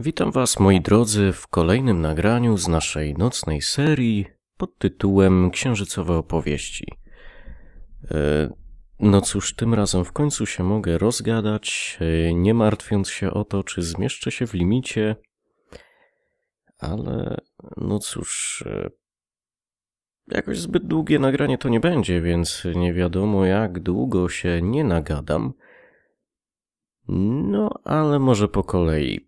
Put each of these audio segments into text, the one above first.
Witam Was, moi drodzy, w kolejnym nagraniu z naszej nocnej serii pod tytułem Księżycowe opowieści. E, no cóż, tym razem w końcu się mogę rozgadać, e, nie martwiąc się o to, czy zmieszczę się w limicie, ale no cóż, e, jakoś zbyt długie nagranie to nie będzie, więc nie wiadomo jak długo się nie nagadam. No, ale może po kolei.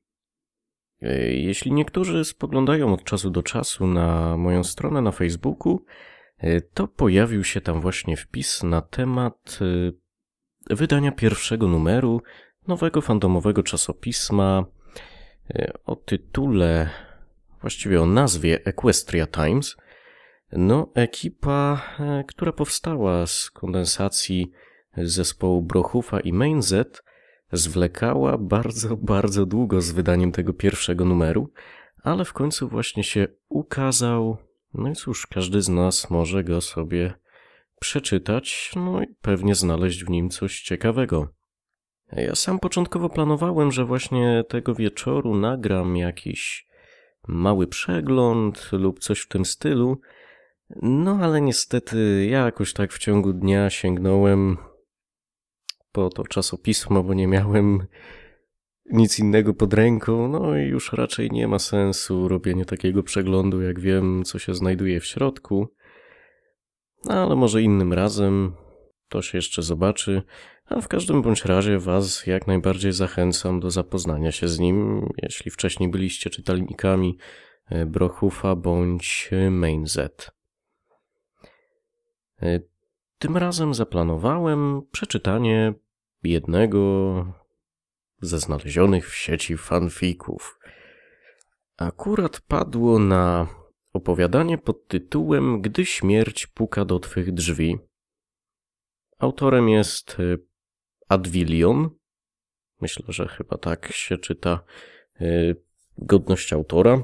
E, jeśli niektórzy spoglądają od czasu do czasu na moją stronę na Facebooku, e, to pojawił się tam właśnie wpis na temat e, wydania pierwszego numeru nowego fandomowego czasopisma o tytule, właściwie o nazwie Equestria Times. No, ekipa, która powstała z kondensacji zespołu Brochufa i Mainzet. Zwlekała bardzo, bardzo długo z wydaniem tego pierwszego numeru, ale w końcu właśnie się ukazał. No i cóż, każdy z nas może go sobie przeczytać, no i pewnie znaleźć w nim coś ciekawego. Ja sam początkowo planowałem, że właśnie tego wieczoru nagram jakiś mały przegląd lub coś w tym stylu, no ale niestety ja jakoś tak w ciągu dnia sięgnąłem po to czasopismo, bo nie miałem nic innego pod ręką, no i już raczej nie ma sensu robienie takiego przeglądu, jak wiem, co się znajduje w środku. No, ale może innym razem to się jeszcze zobaczy, a w każdym bądź razie Was jak najbardziej zachęcam do zapoznania się z nim, jeśli wcześniej byliście czytelnikami e, Brochufa bądź e, MainZ. E, tym razem zaplanowałem przeczytanie jednego ze znalezionych w sieci fanfików. Akurat padło na opowiadanie pod tytułem Gdy śmierć puka do twych drzwi. Autorem jest y, Advilion. Myślę, że chyba tak się czyta y, godność autora.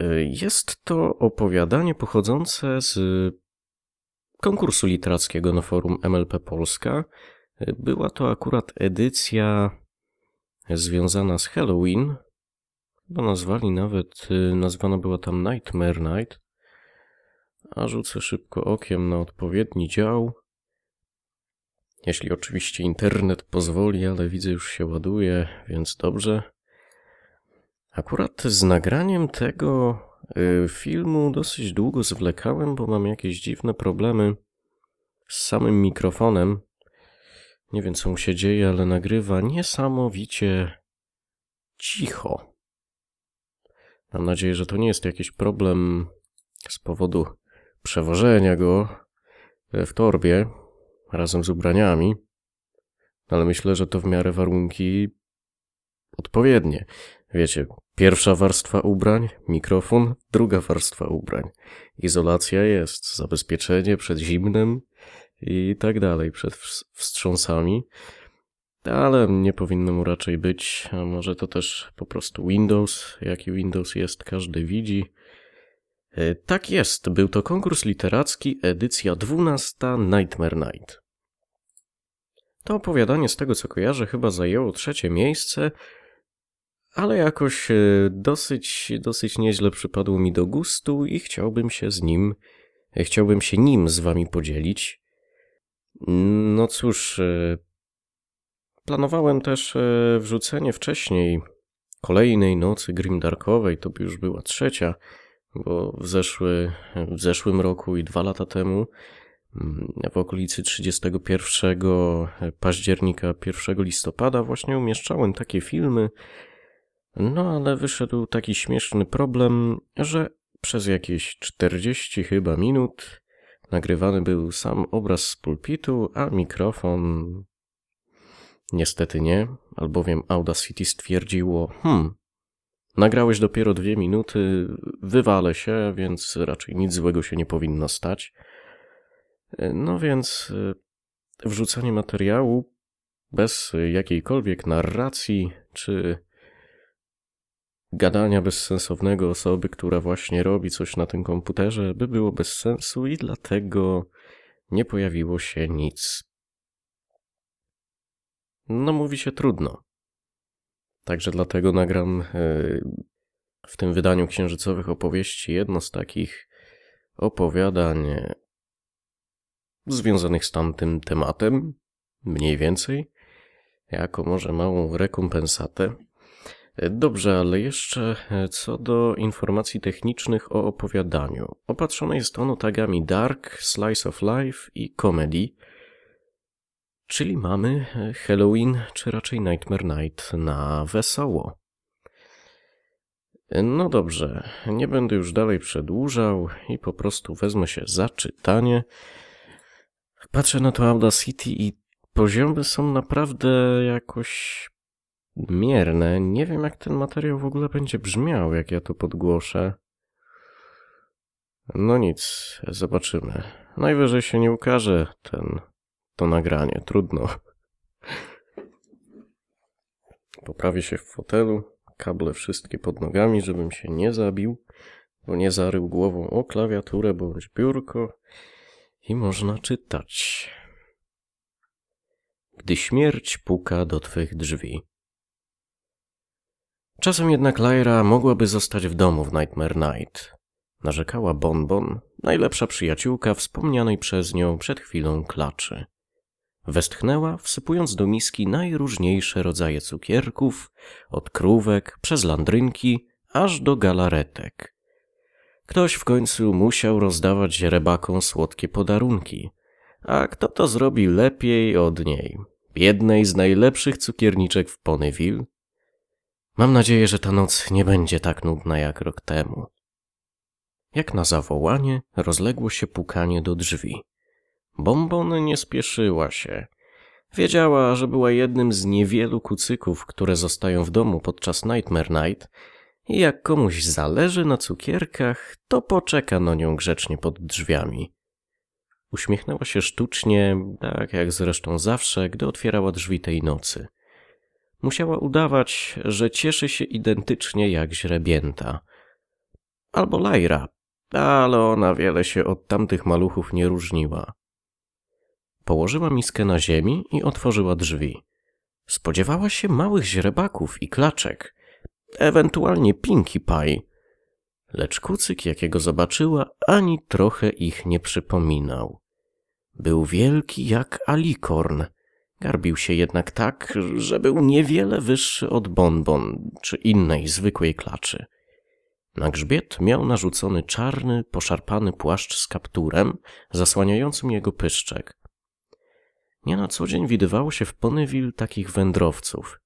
Y, jest to opowiadanie pochodzące z konkursu literackiego na forum MLP Polska. Była to akurat edycja związana z Halloween. Chyba nazwali nawet, y, nazwana była tam Nightmare Night. A rzucę szybko okiem na odpowiedni dział. Jeśli oczywiście internet pozwoli, ale widzę już się ładuje, więc dobrze. Akurat z nagraniem tego Y, filmu dosyć długo zwlekałem, bo mam jakieś dziwne problemy z samym mikrofonem. Nie wiem, co mu się dzieje, ale nagrywa niesamowicie cicho. Mam nadzieję, że to nie jest jakiś problem z powodu przewożenia go e, w torbie razem z ubraniami, no, ale myślę, że to w miarę warunki odpowiednie. Wiecie, pierwsza warstwa ubrań, mikrofon, druga warstwa ubrań. Izolacja jest, zabezpieczenie przed zimnem i tak dalej, przed wstrząsami. Ale nie powinno mu raczej być, a może to też po prostu Windows. Jaki Windows jest, każdy widzi. E, tak jest, był to konkurs literacki, edycja 12 Nightmare Night. To opowiadanie, z tego co kojarzę, chyba zajęło trzecie miejsce, ale jakoś e, dosyć, dosyć nieźle przypadło mi do gustu i chciałbym się z nim, e, chciałbym się nim z wami podzielić. No cóż, e, planowałem też wrzucenie wcześniej kolejnej nocy grimdarkowej, to już była trzecia, bo w, zeszły, w zeszłym roku i dwa lata temu mm, w okolicy 31 października, 1 listopada właśnie umieszczałem takie filmy, no ale wyszedł taki śmieszny problem, że przez jakieś 40 chyba minut nagrywany był sam obraz z pulpitu, a mikrofon. Niestety nie, albowiem Audacity stwierdziło: Hmm, nagrałeś dopiero dwie minuty, wywalę się, więc raczej nic złego się nie powinno stać. No więc e, wrzucanie materiału bez jakiejkolwiek narracji czy gadania bezsensownego osoby, która właśnie robi coś na tym komputerze, by było bez sensu i dlatego nie pojawiło się nic. No, mówi się trudno. Także dlatego nagram e, w tym wydaniu księżycowych opowieści jedno z takich opowiadań e, związanych z tamtym tematem, mniej więcej, jako może małą rekompensatę. Dobrze, ale jeszcze e, co do informacji technicznych o opowiadaniu. Opatrzone jest ono tagami Dark, Slice of Life i Comedy, czyli mamy e, Halloween, czy raczej Nightmare Night na wesoło. No dobrze, nie będę już dalej przedłużał i po prostu wezmę się za czytanie. Patrzę na to Audacity i poziomy są naprawdę jakoś mierne. Nie wiem, jak ten materiał w ogóle będzie brzmiał, jak ja to podgłoszę. No nic, zobaczymy. Najwyżej się nie ukaże ten, to nagranie, trudno. Poprawię się w fotelu, kable wszystkie pod nogami, żebym się nie zabił, bo nie zarył głową o klawiaturę bądź biurko i można czytać. Gdy śmierć puka do twych drzwi. Czasem jednak Lyra mogłaby zostać w domu w Nightmare Night. Narzekała Bonbon, najlepsza przyjaciółka wspomnianej przez nią przed chwilą klaczy. Westchnęła, wsypując do miski najróżniejsze rodzaje cukierków, od krówek, przez landrynki, aż do galaretek. Ktoś w końcu musiał rozdawać rebakom słodkie podarunki, a kto to zrobi lepiej od niej? Jednej z najlepszych cukierniczek w Ponyville, Mam nadzieję, że ta noc nie będzie tak nudna jak rok temu. Jak na zawołanie rozległo się pukanie do drzwi. Bombon nie spieszyła się. Wiedziała, że była jednym z niewielu kucyków, które zostają w domu podczas Nightmare Night i jak komuś zależy na cukierkach, to poczeka na nią grzecznie pod drzwiami. Uśmiechnęła się sztucznie, tak jak zresztą zawsze, gdy otwierała drzwi tej nocy – Musiała udawać, że cieszy się identycznie jak źrebięta. Albo Lajra, ale ona wiele się od tamtych maluchów nie różniła. Położyła miskę na ziemi i otworzyła drzwi. Spodziewała się małych źrebaków i klaczek, ewentualnie Pinkie Pie, lecz kucyk, jakiego zobaczyła, ani trochę ich nie przypominał. Był wielki jak alikorn – Garbił się jednak tak, że był niewiele wyższy od bonbon czy innej zwykłej klaczy. Na grzbiet miał narzucony czarny, poszarpany płaszcz z kapturem, zasłaniającym jego pyszczek. Nie na co dzień widywało się w Ponywil takich wędrowców.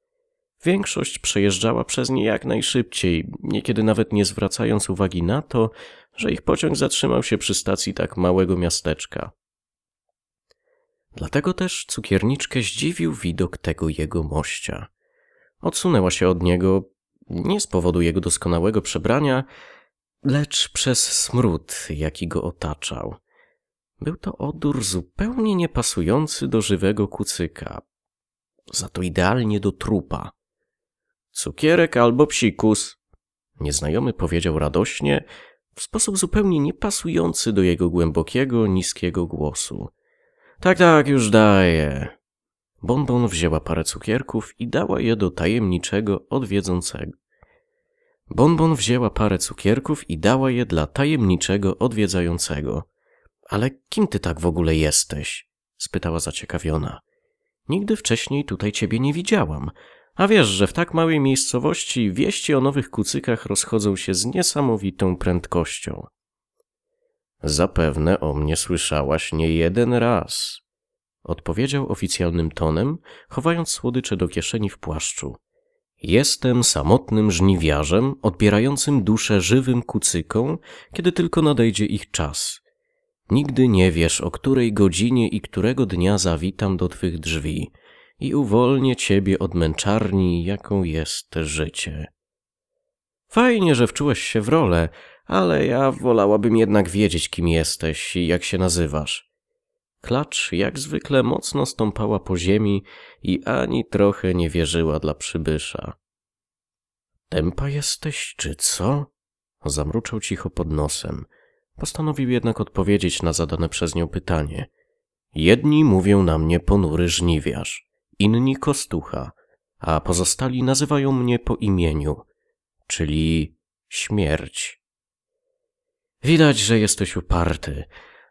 Większość przejeżdżała przez nie jak najszybciej, niekiedy nawet nie zwracając uwagi na to, że ich pociąg zatrzymał się przy stacji tak małego miasteczka. Dlatego też cukierniczkę zdziwił widok tego jego mościa. Odsunęła się od niego, nie z powodu jego doskonałego przebrania, lecz przez smród, jaki go otaczał. Był to odór zupełnie niepasujący do żywego kucyka, za to idealnie do trupa. Cukierek albo psikus, nieznajomy powiedział radośnie, w sposób zupełnie niepasujący do jego głębokiego, niskiego głosu. Tak, tak, już daję. Bonbon wzięła parę cukierków i dała je do tajemniczego odwiedzącego. Bonbon wzięła parę cukierków i dała je dla tajemniczego odwiedzającego. Ale kim ty tak w ogóle jesteś? spytała zaciekawiona. Nigdy wcześniej tutaj ciebie nie widziałam, a wiesz, że w tak małej miejscowości wieści o nowych kucykach rozchodzą się z niesamowitą prędkością. Zapewne o mnie słyszałaś nie jeden raz. Odpowiedział oficjalnym tonem, chowając słodycze do kieszeni w płaszczu. Jestem samotnym żniwiarzem, odbierającym duszę żywym kucykom, kiedy tylko nadejdzie ich czas. Nigdy nie wiesz, o której godzinie i którego dnia zawitam do twych drzwi i uwolnię ciebie od męczarni, jaką jest życie. Fajnie, że wczułeś się w rolę, ale ja wolałabym jednak wiedzieć, kim jesteś i jak się nazywasz. Klacz jak zwykle mocno stąpała po ziemi i ani trochę nie wierzyła dla przybysza. Tempa jesteś, czy co? Zamruczał cicho pod nosem. Postanowił jednak odpowiedzieć na zadane przez nią pytanie. Jedni mówią na mnie ponury żniwiarz, inni kostucha, a pozostali nazywają mnie po imieniu – czyli śmierć. Widać, że jesteś uparty,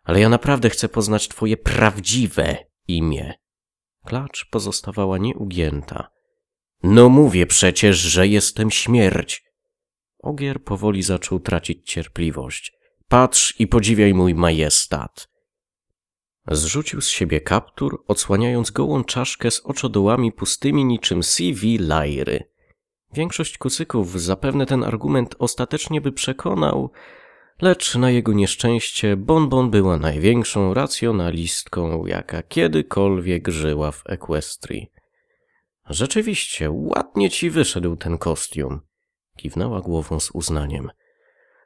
ale ja naprawdę chcę poznać twoje prawdziwe imię. Klacz pozostawała nieugięta. No mówię przecież, że jestem śmierć. Ogier powoli zaczął tracić cierpliwość. Patrz i podziwiaj mój majestat. Zrzucił z siebie kaptur, odsłaniając gołą czaszkę z oczodołami pustymi niczym CV Lajry. Większość kusyków zapewne ten argument ostatecznie by przekonał, lecz na jego nieszczęście Bonbon była największą racjonalistką, jaka kiedykolwiek żyła w Equestrii. Rzeczywiście, ładnie ci wyszedł ten kostium, kiwnęła głową z uznaniem.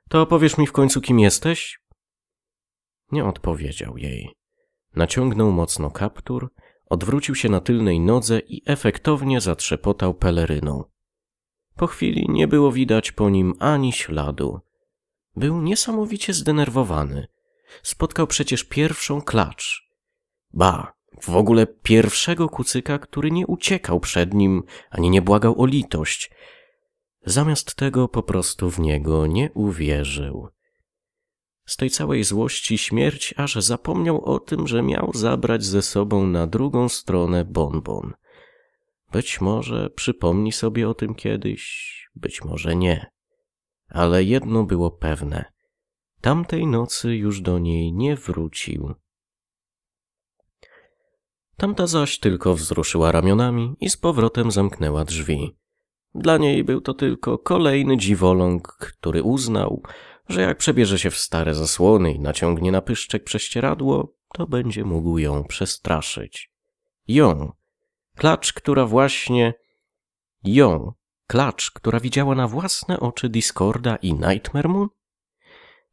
To powiesz mi w końcu, kim jesteś? Nie odpowiedział jej. Naciągnął mocno kaptur, odwrócił się na tylnej nodze i efektownie zatrzepotał peleryną. Po chwili nie było widać po nim ani śladu. Był niesamowicie zdenerwowany. Spotkał przecież pierwszą klacz. Ba, w ogóle pierwszego kucyka, który nie uciekał przed nim, ani nie błagał o litość. Zamiast tego po prostu w niego nie uwierzył. Z tej całej złości śmierć aż zapomniał o tym, że miał zabrać ze sobą na drugą stronę bonbon. Być może przypomni sobie o tym kiedyś, być może nie. Ale jedno było pewne. Tamtej nocy już do niej nie wrócił. Tamta zaś tylko wzruszyła ramionami i z powrotem zamknęła drzwi. Dla niej był to tylko kolejny dziwoląg, który uznał, że jak przebierze się w stare zasłony i naciągnie na pyszczek prześcieradło, to będzie mógł ją przestraszyć. Ją, Klacz, która właśnie ją, klacz, która widziała na własne oczy Discorda i Nightmare Moon?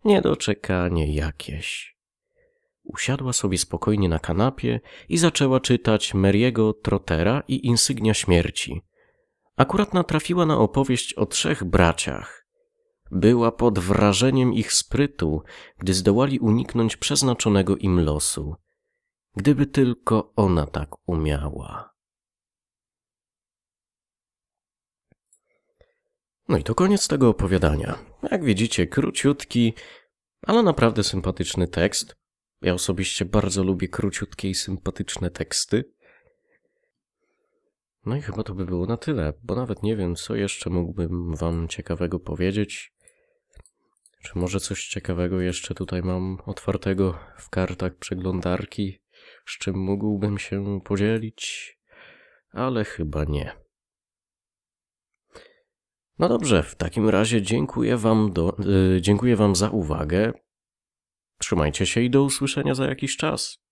Niedoczekanie jakieś. Usiadła sobie spokojnie na kanapie i zaczęła czytać Meriego Trotera i Insygnia Śmierci. Akurat natrafiła na opowieść o trzech braciach. Była pod wrażeniem ich sprytu, gdy zdołali uniknąć przeznaczonego im losu. Gdyby tylko ona tak umiała. No i to koniec tego opowiadania. Jak widzicie, króciutki, ale naprawdę sympatyczny tekst. Ja osobiście bardzo lubię króciutkie i sympatyczne teksty. No i chyba to by było na tyle, bo nawet nie wiem, co jeszcze mógłbym wam ciekawego powiedzieć. Czy może coś ciekawego jeszcze tutaj mam otwartego w kartach przeglądarki, z czym mógłbym się podzielić? Ale chyba nie. No dobrze, w takim razie dziękuję wam, do, y, dziękuję wam za uwagę. Trzymajcie się i do usłyszenia za jakiś czas.